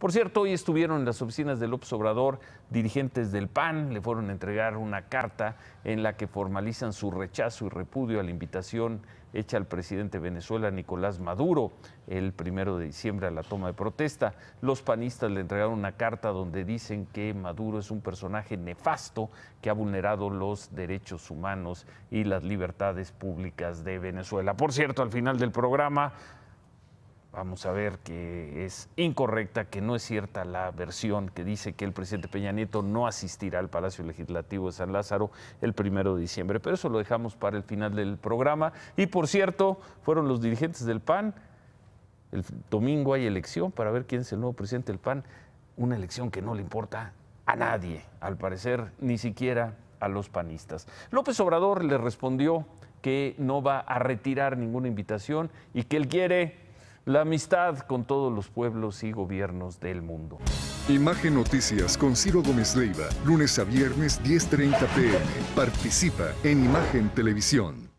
Por cierto, hoy estuvieron en las oficinas de López Obrador dirigentes del PAN, le fueron a entregar una carta en la que formalizan su rechazo y repudio a la invitación hecha al presidente de Venezuela Nicolás Maduro el primero de diciembre a la toma de protesta. Los panistas le entregaron una carta donde dicen que Maduro es un personaje nefasto que ha vulnerado los derechos humanos y las libertades públicas de Venezuela. Por cierto, al final del programa Vamos a ver que es incorrecta, que no es cierta la versión que dice que el presidente Peña Nieto no asistirá al Palacio Legislativo de San Lázaro el primero de diciembre. Pero eso lo dejamos para el final del programa. Y por cierto, fueron los dirigentes del PAN. El domingo hay elección para ver quién es el nuevo presidente del PAN. Una elección que no le importa a nadie, al parecer, ni siquiera a los panistas. López Obrador le respondió que no va a retirar ninguna invitación y que él quiere la amistad con todos los pueblos y gobiernos del mundo. Imagen Noticias con Ciro Gómez Leiva, lunes a viernes 10.30 pm. Participa en Imagen Televisión.